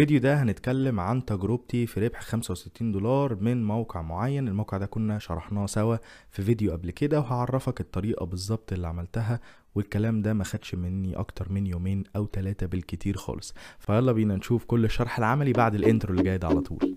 الفيديو ده هنتكلم عن تجربتي في ربح 65 دولار من موقع معين الموقع ده كنا شرحناه سوا في فيديو قبل كده وهعرفك الطريقة بالظبط اللي عملتها والكلام ده ما خدش مني اكتر من يومين او ثلاثة بالكتير خالص فيلا بينا نشوف كل الشرح العملي بعد الانترو اللي جاي ده على طول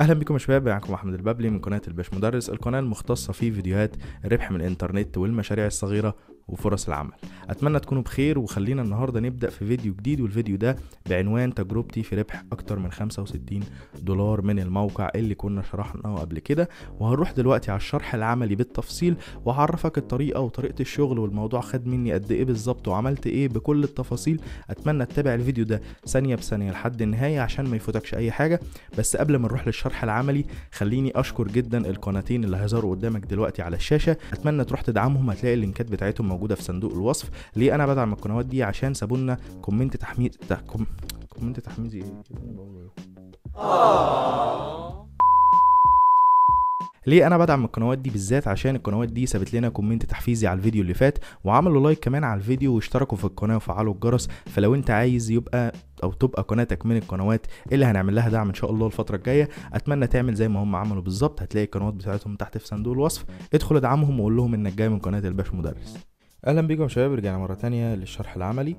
اهلا بكم يا شباب معكم احمد البابلي من قناه الباش مدرس القناه المختصه في فيديوهات الربح من الانترنت والمشاريع الصغيره وفرص العمل اتمنى تكونوا بخير وخلينا النهارده نبدا في فيديو جديد والفيديو ده بعنوان تجربتي في ربح اكتر من 65 دولار من الموقع اللي كنا شرحناه قبل كده وهنروح دلوقتي على الشرح العملي بالتفصيل وهعرفك الطريقه وطريقه الشغل والموضوع خد مني قد ايه بالظبط وعملت ايه بكل التفاصيل اتمنى تتابع الفيديو ده ثانيه بثانيه لحد النهايه عشان ما يفوتكش اي حاجه بس قبل ما نروح للشرح العملي خليني اشكر جدا القناتين اللي هيظهروا قدامك دلوقتي على الشاشه اتمنى تروح تدعمهم هتلاقي اللينكات بتاعتهم موجودة موجوده في صندوق الوصف ليه انا بدعم القنوات دي عشان سابونا كومنت تحميد كوم... كومنت تحميزي ايه ليه انا بدعم القنوات دي بالذات عشان القنوات دي سابت لنا كومنت تحفيزي على الفيديو اللي فات وعملوا لايك كمان على الفيديو واشتركوا في القناه وفعلوا الجرس فلو انت عايز يبقى او تبقى قناتك من القنوات اللي هنعمل لها دعم ان شاء الله الفتره الجايه اتمنى تعمل زي ما هم عملوا بالظبط هتلاقي القنوات بتاعتهم تحت في صندوق الوصف ادخل ادعمهم وقول لهم انك جاي من قناه الباش مدرس اهلا بيكم يا شباب رجعنا مره تانية للشرح العملي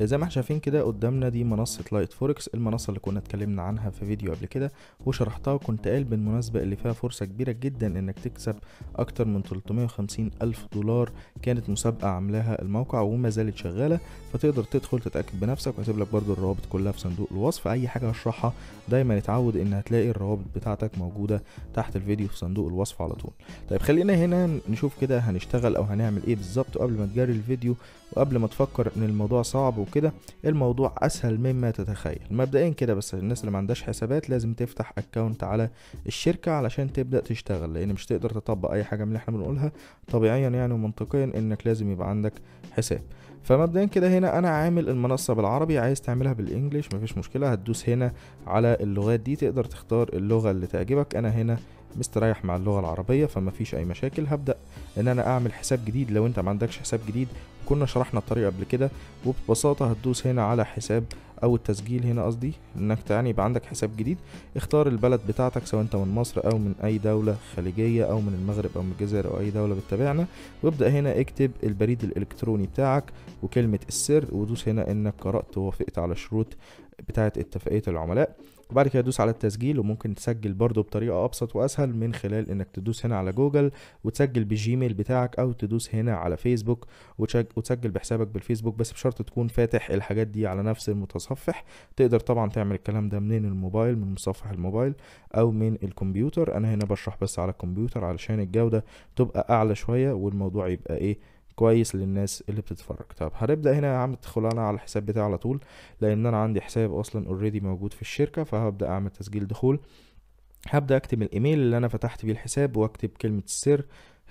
زي ما احنا شايفين كده قدامنا دي منصة لايت فوركس المنصة اللي كنا اتكلمنا عنها في فيديو قبل كده وشرحتها وكنت قال بالمناسبة اللي فيها فرصة كبيرة جدا انك تكسب اكتر من 350 الف دولار كانت مسابقة عاملاها الموقع وما زالت شغالة فتقدر تدخل تتأكد بنفسك وهسيب لك برضو الروابط كلها في صندوق الوصف اي حاجة هشرحها دايما اتعود ان هتلاقي الروابط بتاعتك موجودة تحت الفيديو في صندوق الوصف على طول طيب خلينا هنا نشوف كده هنشتغل او هنعمل ايه بالظبط قبل ما تجري الفيديو وقبل ما تفكر ان الموضوع صعب وكده الموضوع اسهل مما تتخيل مبدئيا كده بس الناس اللي ما عندهاش حسابات لازم تفتح اكونت على الشركه علشان تبدا تشتغل لان مش تقدر تطبق اي حاجه من اللي احنا بنقولها طبيعيا يعني ومنطقيا انك لازم يبقى عندك حساب فمبدئيا كده هنا انا عامل المنصه بالعربي عايز تعملها بالانجليش مفيش مشكله هتدوس هنا على اللغات دي تقدر تختار اللغه اللي تعجبك انا هنا مستريح مع اللغه العربيه فما فيش اي مشاكل هبدا ان انا اعمل حساب جديد لو انت ما عندكش حساب جديد كنا شرحنا الطريقه قبل كده وببساطه هتدوس هنا على حساب او التسجيل هنا قصدي انك يعني يبقى عندك حساب جديد اختار البلد بتاعتك سواء انت من مصر او من اي دولة خليجية او من المغرب او من الجزائر او اي دولة بتتابعنا وابدأ هنا اكتب البريد الالكتروني بتاعك وكلمة السر ودوس هنا انك قرأت ووافقت على شروط بتاعة اتفاقية العملاء وبعد كده تدوس على التسجيل وممكن تسجل برضو بطريقة أبسط وأسهل من خلال إنك تدوس هنا على جوجل وتسجل بالجيميل بتاعك أو تدوس هنا على فيسبوك وتسجل بحسابك بالفيسبوك بس بشرط تكون فاتح الحاجات دي على نفس المتصفح تقدر طبعا تعمل الكلام ده منين الموبايل من متصفح الموبايل أو من الكمبيوتر أنا هنا بشرح بس على الكمبيوتر علشان الجودة تبقى أعلى شوية والموضوع يبقى إيه كويس للناس اللي بتتفرج طب هنبدا هنا يا عم ادخل انا على الحساب بتاعي على طول لان انا عندي حساب اصلا اوريدي موجود في الشركه فهبدا اعمل تسجيل دخول هبدا اكتب الايميل اللي انا فتحت بيه الحساب واكتب كلمه السر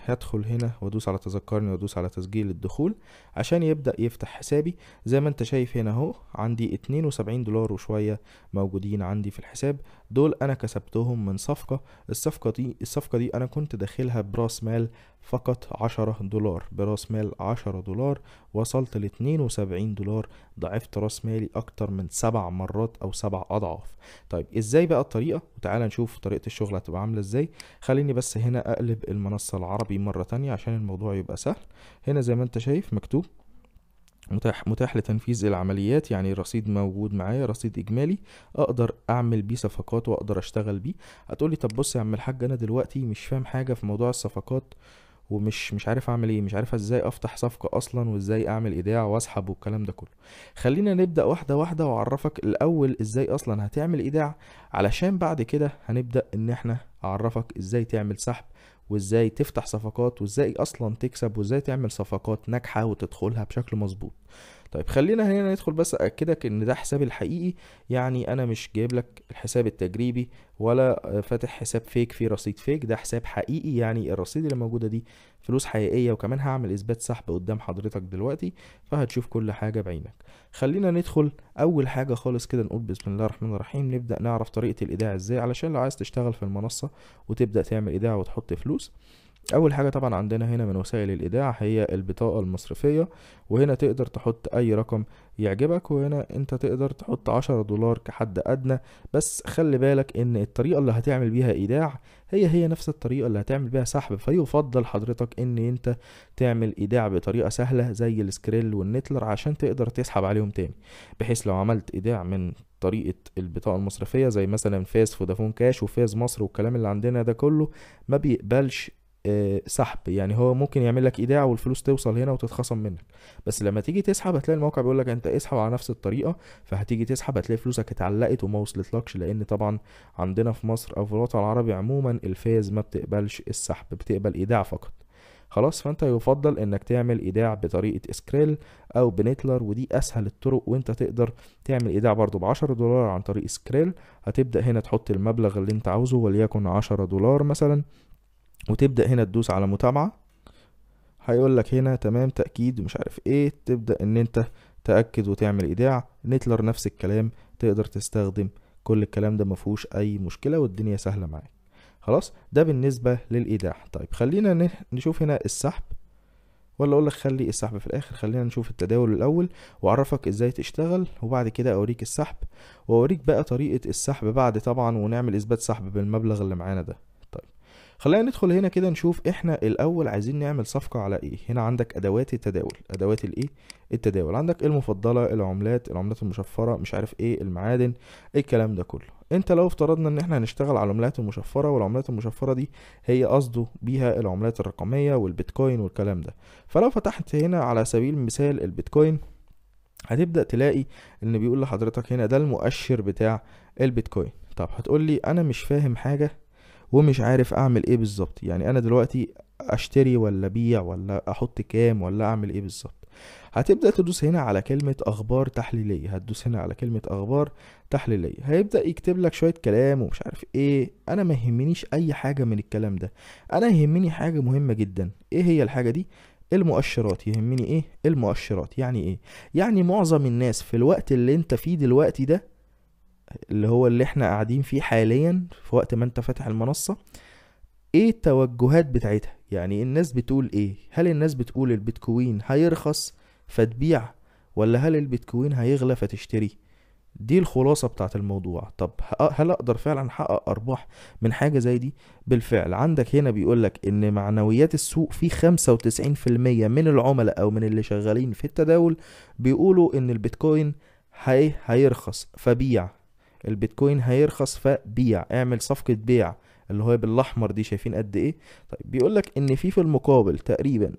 هدخل هنا وادوس على تذكرني وادوس على تسجيل الدخول عشان يبدا يفتح حسابي زي ما انت شايف هنا اهو عندي 72 دولار وشويه موجودين عندي في الحساب دول انا كسبتهم من صفقه الصفقه دي الصفقه دي انا كنت داخلها براس مال فقط عشرة دولار براس مال عشرة دولار وصلت لاتنين وسبعين دولار ضعفت راس مالي أكتر من سبع مرات أو سبع أضعاف طيب إزاي بقى الطريقة وتعالى نشوف طريقة الشغل هتبقى عاملة إزاي خليني بس هنا أقلب المنصة العربي مرة تانية عشان الموضوع يبقى سهل هنا زي ما أنت شايف مكتوب متاح متاح لتنفيذ العمليات يعني رصيد موجود معايا رصيد اجمالي اقدر اعمل بيه صفقات واقدر اشتغل بيه هتقولي طب بص يا عم الحاج انا دلوقتي مش فاهم حاجه في موضوع الصفقات ومش مش عارف اعمل ايه مش عارف ازاي افتح صفقه اصلا وازاي اعمل ايداع واسحب والكلام ده كله خلينا نبدا واحده واحده واعرفك الاول ازاي اصلا هتعمل ايداع علشان بعد كده هنبدا ان احنا اعرفك ازاي تعمل سحب وازاي تفتح صفقات وازاي اصلا تكسب وازاي تعمل صفقات ناجحه وتدخلها بشكل مظبوط طيب خلينا هنا ندخل بس أكدك إن ده حسابي الحقيقي يعني أنا مش جايب لك الحساب التجريبي ولا فاتح حساب فيك فيه رصيد فيك ده حساب حقيقي يعني الرصيد اللي موجودة دي فلوس حقيقية وكمان هعمل إثبات سحب قدام حضرتك دلوقتي فهتشوف كل حاجة بعينك خلينا ندخل أول حاجة خالص كده نقول بسم الله الرحمن الرحيم نبدأ نعرف طريقة الإيداع إزاي علشان لو عايز تشتغل في المنصة وتبدأ تعمل إيداع وتحط فلوس اول حاجه طبعا عندنا هنا من وسائل الايداع هي البطاقه المصرفيه وهنا تقدر تحط اي رقم يعجبك وهنا انت تقدر تحط عشرة دولار كحد ادنى بس خلي بالك ان الطريقه اللي هتعمل بيها ايداع هي هي نفس الطريقه اللي هتعمل بيها سحب فيفضل حضرتك ان انت تعمل ايداع بطريقه سهله زي السكريل والنتلر عشان تقدر تسحب عليهم تاني بحيث لو عملت ايداع من طريقه البطاقه المصرفيه زي مثلا فاز فودافون كاش وفاز مصر والكلام اللي عندنا ده كله ما بيقبلش آه، سحب يعني هو ممكن يعمل لك ايداع والفلوس توصل هنا وتتخصم منك بس لما تيجي تسحب هتلاقي الموقع بيقول لك انت اسحب على نفس الطريقه فهتيجي تسحب هتلاقي فلوسك اتعلقت وما وصلتلكش لان طبعا عندنا في مصر او في الوطن العربي عموما الفايز ما بتقبلش السحب بتقبل ايداع فقط خلاص فانت يفضل انك تعمل ايداع بطريقه اسكريل او بنتلر ودي اسهل الطرق وانت تقدر تعمل ايداع برضو بعشرة دولار عن طريق سكريل هتبدا هنا تحط المبلغ اللي انت عاوزه وليكن عشرة دولار مثلا وتبدأ هنا تدوس على متابعة هيقول لك هنا تمام تأكيد مش عارف ايه تبدأ ان انت تأكد وتعمل ايداع نتلر نفس الكلام تقدر تستخدم كل الكلام ده مفهوش اي مشكلة والدنيا سهلة معاك خلاص ده بالنسبة للايداع طيب خلينا نشوف هنا السحب ولا اقول لك خلي السحب في الاخر خلينا نشوف التداول الاول واعرفك ازاي تشتغل وبعد كده اوريك السحب واوريك بقى طريقة السحب بعد طبعا ونعمل اثبات سحب بالمبلغ اللي معانا ده خلينا ندخل هنا كده نشوف احنا الاول عايزين نعمل صفقه على ايه هنا عندك ادوات التداول ادوات الايه التداول عندك المفضله العملات العملات المشفره مش عارف ايه المعادن الكلام ده كله انت لو افترضنا ان احنا هنشتغل على العملات المشفره والعملات المشفره دي هي قصده بيها العملات الرقميه والبيتكوين والكلام ده فلو فتحت هنا على سبيل المثال البيتكوين هتبدا تلاقي ان بيقول لحضرتك هنا ده المؤشر بتاع البيتكوين طب هتقول لي انا مش فاهم حاجه ومش عارف اعمل ايه بالظبط يعني انا دلوقتي اشتري ولا ابيع ولا احط كام ولا اعمل ايه بالظبط هتبدا تدوس هنا على كلمه اخبار تحليليه هتدوس هنا على كلمه اخبار تحليليه هيبدا يكتب لك شويه كلام ومش عارف ايه انا ما يهمنيش اي حاجه من الكلام ده انا يهمني حاجه مهمه جدا ايه هي الحاجه دي المؤشرات يهمني ايه المؤشرات يعني ايه يعني معظم الناس في الوقت اللي انت فيه دلوقتي ده اللي هو اللي احنا قاعدين فيه حاليا في وقت ما انت فاتح المنصة ايه التوجهات بتاعتها يعني الناس بتقول ايه هل الناس بتقول البيتكوين هيرخص فتبيع ولا هل البيتكوين هيغلى فتشتري دي الخلاصة بتاعت الموضوع طب هل اقدر فعلا احقق ارباح من حاجة زي دي بالفعل عندك هنا بيقولك ان معنويات السوق في 95% من العملاء او من اللي شغالين في التداول بيقولوا ان البيتكوين هي هيرخص فبيع البيتكوين هيرخص فبيع اعمل صفقة بيع اللي هو بالاحمر دي شايفين قد ايه طيب بيقولك ان في في المقابل تقريبا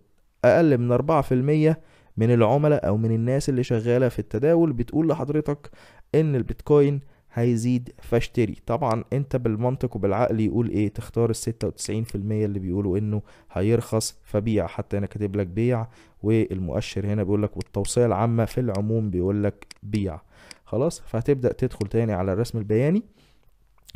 اقل من أربعة في المية من العملاء او من الناس اللي شغالة في التداول بتقول لحضرتك ان البيتكوين هيزيد فاشتري طبعا انت بالمنطق وبالعقل يقول ايه تختار ال 96% في المية اللي بيقولوا انه هيرخص فبيع حتى انا كاتب لك بيع والمؤشر هنا بيقول لك والتوصية العامة في العموم بيقول لك بيع خلاص فهتبدا تدخل تاني على الرسم البياني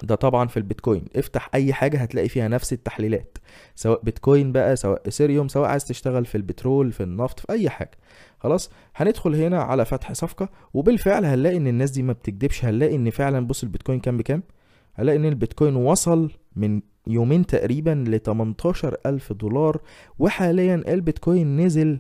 ده طبعا في البيتكوين افتح اي حاجه هتلاقي فيها نفس التحليلات سواء بيتكوين بقى سواء اثيريوم سواء عايز تشتغل في البترول في النفط في اي حاجه خلاص هندخل هنا على فتح صفقه وبالفعل هنلاقي ان الناس دي ما بتكدبش هنلاقي ان فعلا بص البيتكوين كام بكام هنلاقي ان البيتكوين وصل من يومين تقريبا ل 18000 دولار وحاليا البيتكوين نزل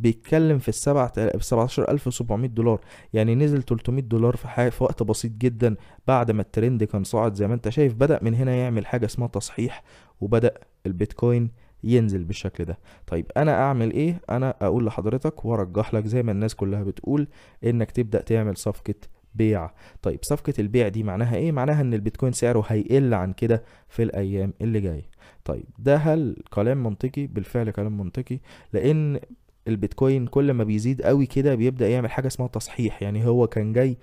بيتكلم في السبعة 17700 دولار يعني نزل 300 دولار في, حي... في وقت بسيط جدا بعد ما الترند كان صاعد زي ما انت شايف بدأ من هنا يعمل حاجة اسمها تصحيح وبدأ البيتكوين ينزل بالشكل ده طيب انا اعمل ايه انا اقول لحضرتك وارجح لك زي ما الناس كلها بتقول انك تبدأ تعمل صفقة بيع طيب صفقة البيع دي معناها ايه معناها ان البيتكوين سعره هيقل عن كده في الايام اللي جاية طيب ده هل كلام منطقي بالفعل كلام منطقي لان البيتكوين كل ما بيزيد قوي كده بيبدأ يعمل حاجة اسمها تصحيح يعني هو كان جاي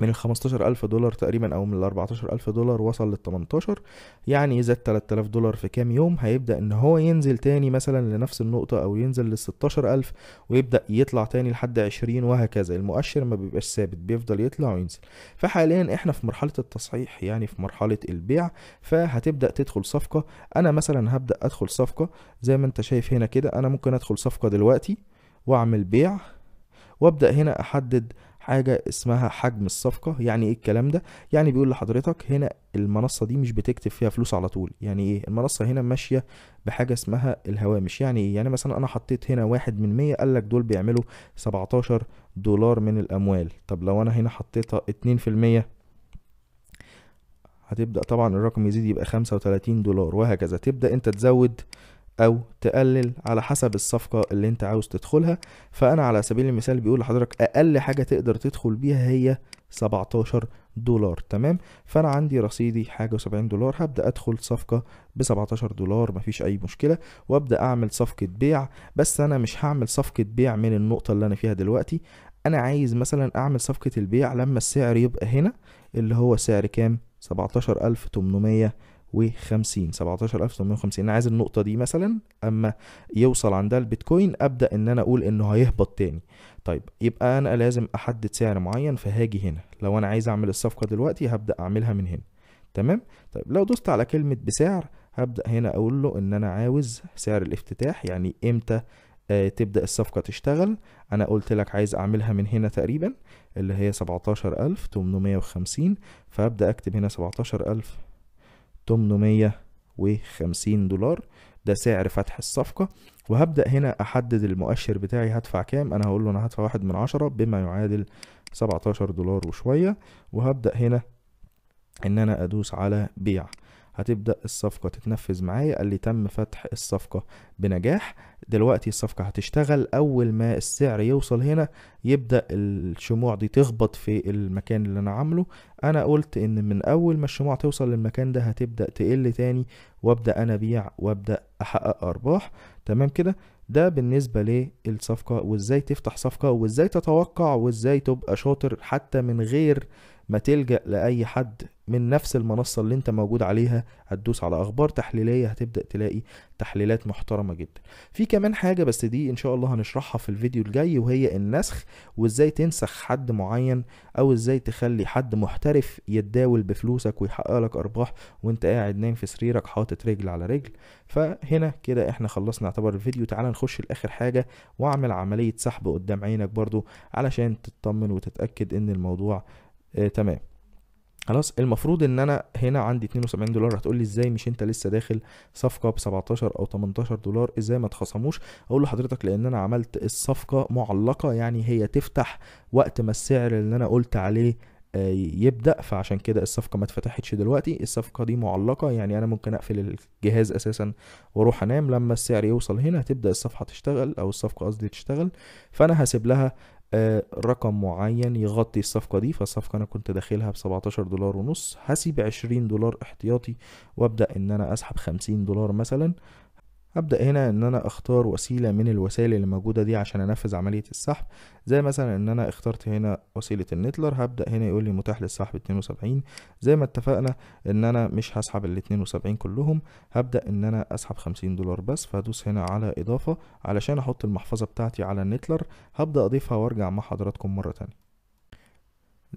من ال 15000 دولار تقريبا او من ال 14000 دولار وصل لل 18 يعني زاد 3000 دولار في كام يوم هيبدا ان هو ينزل تاني مثلا لنفس النقطه او ينزل لل 16000 ويبدا يطلع تاني لحد 20 وهكذا المؤشر ما بيبقاش ثابت بيفضل يطلع وينزل فحاليا احنا في مرحله التصحيح يعني في مرحله البيع فهتبدا تدخل صفقه انا مثلا هبدا ادخل صفقه زي ما انت شايف هنا كده انا ممكن ادخل صفقه دلوقتي واعمل بيع وابدا هنا احدد حاجه اسمها حجم الصفقه يعني ايه الكلام ده يعني بيقول لحضرتك هنا المنصه دي مش بتكتب فيها فلوس على طول يعني ايه المنصه هنا ماشيه بحاجه اسمها الهوامش يعني ايه يعني مثلا انا حطيت هنا واحد من مية قالك دول بيعملوا 17 دولار من الاموال طب لو انا هنا حطيتها اتنين في المية هتبدأ طبعا الرقم يزيد يبقى خمسة وتلاتين دولار وهكذا تبدأ انت تزود او تقلل على حسب الصفقه اللي انت عاوز تدخلها فانا على سبيل المثال بيقول لحضرتك اقل حاجه تقدر تدخل بيها هي 17 دولار تمام فانا عندي رصيدي حاجه و70 دولار هبدا ادخل صفقه ب 17 دولار مفيش اي مشكله وابدا اعمل صفقه بيع بس انا مش هعمل صفقه بيع من النقطه اللي انا فيها دلوقتي انا عايز مثلا اعمل صفقه البيع لما السعر يبقى هنا اللي هو سعر كام 17800 وخمسين 50 ألف وخمسين أنا عايز النقطة دي مثلا أما يوصل عندها البيتكوين أبدأ إن أنا أقول إنه هيهبط تاني طيب يبقى أنا لازم أحدد سعر معين فهاجي هنا لو أنا عايز أعمل الصفقة دلوقتي هبدأ أعملها من هنا تمام طيب لو دوست على كلمة بسعر هبدأ هنا أقول له إن أنا عاوز سعر الافتتاح يعني إمتى آه تبدأ الصفقة تشتغل أنا قلت لك عايز أعملها من هنا تقريبا اللي هي 17850 فأبدأ أكتب هنا 17000 850 دولار ده سعر فتح الصفقة وهبدأ هنا أحدد المؤشر بتاعي هدفع كام أنا هقول له أنا هدفع واحد من عشرة بما يعادل 17 دولار وشوية وهبدأ هنا إن أنا أدوس على بيع هتبدا الصفقه تتنفذ معايا قال لي تم فتح الصفقه بنجاح دلوقتي الصفقه هتشتغل اول ما السعر يوصل هنا يبدا الشموع دي تخبط في المكان اللي انا عامله انا قلت ان من اول ما الشموع توصل للمكان ده هتبدا تقل تاني وابدا انا ابيع وابدا احقق ارباح تمام كده ده بالنسبة للصفقة وازاي تفتح صفقة وازاي تتوقع وازاي تبقى شاطر حتى من غير ما تلجأ لأي حد من نفس المنصة اللي انت موجود عليها هتدوس على أخبار تحليلية هتبدأ تلاقي تحليلات محترمة جدا في كمان حاجة بس دي إن شاء الله هنشرحها في الفيديو الجاي وهي النسخ وإزاي تنسخ حد معين أو إزاي تخلي حد محترف يتداول بفلوسك ويحقق لك أرباح وانت قاعد نايم في سريرك حاطط رجل على رجل فهنا كده احنا خلصنا اعتبر الفيديو تعال نخش لآخر حاجة واعمل عملية سحب قدام عينك برضو علشان تطمن وتتأكد ان الموضوع آه تمام خلاص المفروض ان انا هنا عندي 72 دولار هتقول لي ازاي مش انت لسه داخل صفقه ب 17 او 18 دولار ازاي ما تخصموش اقول لحضرتك لان انا عملت الصفقه معلقه يعني هي تفتح وقت ما السعر اللي انا قلت عليه آه، يبدا فعشان كده الصفقه ما اتفتحتش دلوقتي الصفقه دي معلقه يعني انا ممكن اقفل الجهاز اساسا واروح انام لما السعر يوصل هنا تبدا الصفحه تشتغل او الصفقه قصدي تشتغل فانا هسيب لها آه، رقم معين يغطي الصفقة دي فالصفقة أنا كنت داخلها ب 17 دولار ونص هسيب 20 دولار احتياطي وأبدأ إن أنا أسحب 50 دولار مثلا أبدأ هنا إن أنا أختار وسيلة من الوسائل اللي موجودة دي عشان أنفذ عملية السحب زي مثلا إن أنا اخترت هنا وسيلة النتلر هبدأ هنا يقول لي متاح للسحب 72 زي ما اتفقنا إن أنا مش هسحب ال 72 كلهم هبدأ إن أنا أسحب 50 دولار بس فهدوس هنا على إضافة علشان أحط المحفظة بتاعتي على النتلر هبدأ أضيفها وأرجع مع حضراتكم مرة تانية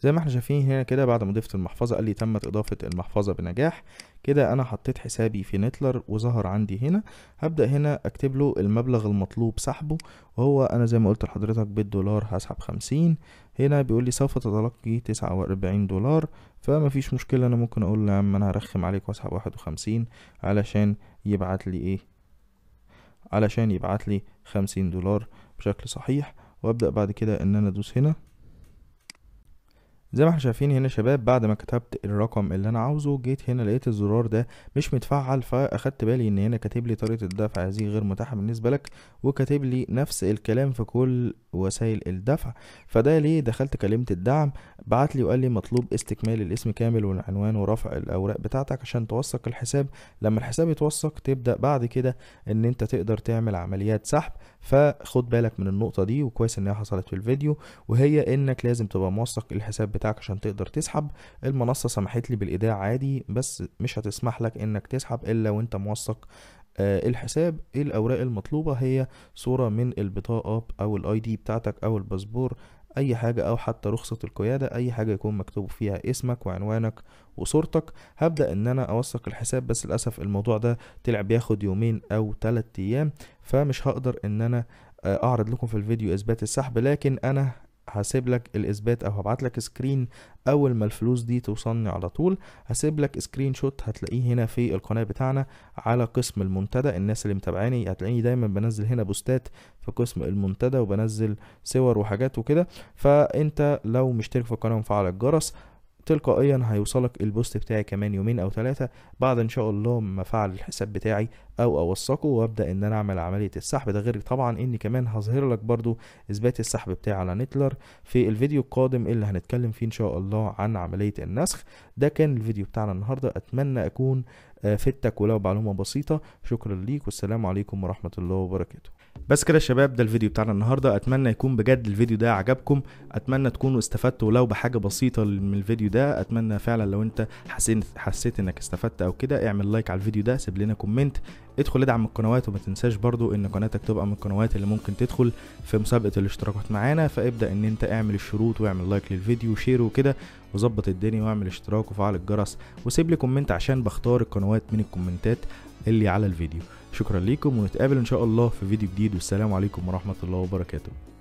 زي ما احنا شايفين هنا كده بعد ما ضفت المحفظة قال لي تمت إضافة المحفظة بنجاح كده أنا حطيت حسابي في نتلر وظهر عندي هنا هبدأ هنا أكتب له المبلغ المطلوب سحبه وهو أنا زي ما قلت لحضرتك بالدولار هسحب خمسين هنا بيقول لي سوف تتلقي تسعة وأربعين دولار فما فيش مشكلة أنا ممكن أقول له عم أنا هرخم عليك وأسحب واحد وخمسين علشان يبعت لي إيه علشان يبعت لي خمسين دولار بشكل صحيح وأبدأ بعد كده إن أنا أدوس هنا زي ما احنا شايفين هنا شباب بعد ما كتبت الرقم اللي انا عاوزه جيت هنا لقيت الزرار ده مش متفعل فاخدت بالي ان هنا كاتب لي طريقه الدفع هذه غير متاحه بالنسبه لك وكاتب لي نفس الكلام في كل وسائل الدفع فده ليه دخلت كلمت الدعم بعت لي وقال لي مطلوب استكمال الاسم كامل والعنوان ورفع الاوراق بتاعتك عشان توثق الحساب لما الحساب يتوثق تبدا بعد كده ان انت تقدر تعمل عمليات سحب فخد بالك من النقطه دي وكويس ان هي حصلت في الفيديو وهي انك لازم تبقى موثق الحساب بتاعك عشان تقدر تسحب المنصة سمحت لي بالإيداع عادي بس مش هتسمح لك إنك تسحب إلا وإنت موثق آه، الحساب الأوراق المطلوبة هي صورة من البطاقة أو الأي دي بتاعتك أو الباسبور اي حاجة او حتى رخصة القيادة اي حاجة يكون مكتوب فيها اسمك وعنوانك وصورتك هبدأ ان انا اوثق الحساب بس للأسف الموضوع ده طلع بياخد يومين او تلات ايام فمش هقدر ان انا آه، اعرض لكم في الفيديو اثبات السحب لكن انا هسيب لك الاثبات او هبعت لك سكرين اول ما الفلوس دي توصلني على طول هسيب لك سكرين شوت هتلاقيه هنا في القناه بتاعنا على قسم المنتدى الناس اللي متابعاني هتلاقيني دايما بنزل هنا بوستات في قسم المنتدى وبنزل صور وحاجات وكده فانت لو مشترك في القناه ومفعل الجرس تلقائيا هيوصلك البوست بتاعي كمان يومين او ثلاثه بعد ان شاء الله ما فعل الحساب بتاعي او اوثقه وابدا ان انا اعمل عمليه السحب ده غير طبعا اني كمان هظهر لك برضو اثبات السحب بتاعي على نتلر في الفيديو القادم اللي هنتكلم فيه ان شاء الله عن عمليه النسخ ده كان الفيديو بتاعنا النهارده اتمنى اكون آه، فدتك ولو معلومه بسيطه شكرا ليك والسلام عليكم ورحمه الله وبركاته بس كده يا شباب ده الفيديو بتاعنا النهارده اتمنى يكون بجد الفيديو ده عجبكم اتمنى تكونوا استفدتوا ولو بحاجه بسيطه من الفيديو ده اتمنى فعلا لو انت حسيت حسيت انك استفدت او كده اعمل لايك على الفيديو ده سيب لنا كومنت ادخل ادعم القنوات وما تنساش برضو ان قناتك تبقى من القنوات اللي ممكن تدخل في مسابقه الاشتراكات معانا فابدا ان انت اعمل الشروط واعمل لايك للفيديو وشير وكده وظبط الدنيا واعمل اشتراك وفعل الجرس وسيب لي كومنت عشان بختار القنوات من الكومنتات اللي على الفيديو شكرا ليكم ونتقابل ان شاء الله في فيديو جديد والسلام عليكم ورحمه الله وبركاته